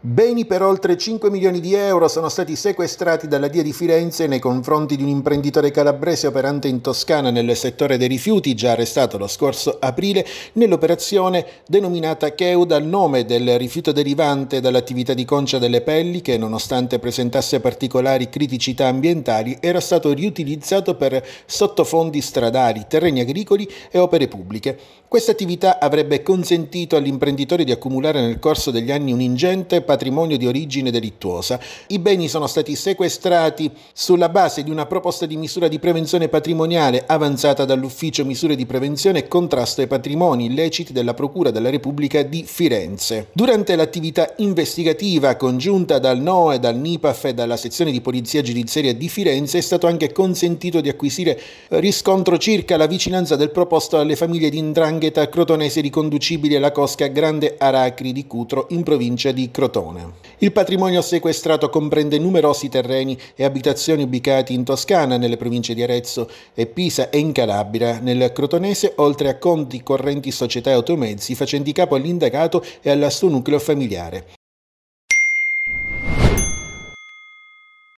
Beni per oltre 5 milioni di euro sono stati sequestrati dalla Dia di Firenze nei confronti di un imprenditore calabrese operante in Toscana nel settore dei rifiuti, già arrestato lo scorso aprile nell'operazione denominata Cheuda al nome del rifiuto derivante dall'attività di concia delle pelli che nonostante presentasse particolari criticità ambientali era stato riutilizzato per sottofondi stradali, terreni agricoli e opere pubbliche. Questa attività avrebbe consentito all'imprenditore di accumulare nel corso degli anni un ingente patrimonio di origine delittuosa. I beni sono stati sequestrati sulla base di una proposta di misura di prevenzione patrimoniale avanzata dall'Ufficio Misure di Prevenzione e Contrasto ai Patrimoni Illeciti della Procura della Repubblica di Firenze. Durante l'attività investigativa congiunta dal NOE, dal NIPAF e dalla sezione di Polizia Giudiziaria di Firenze è stato anche consentito di acquisire eh, riscontro circa la vicinanza del proposto alle famiglie di Ndrangheta crotonese riconducibili alla cosca Grande Aracri di Cutro in provincia di Crotone cartone. Il patrimonio sequestrato comprende numerosi terreni e abitazioni ubicati in Toscana, nelle province di Arezzo e Pisa e in Calabria, nel Crotonese, oltre a conti correnti società e automezzi facendo capo all'indagato e al suo nucleo familiare.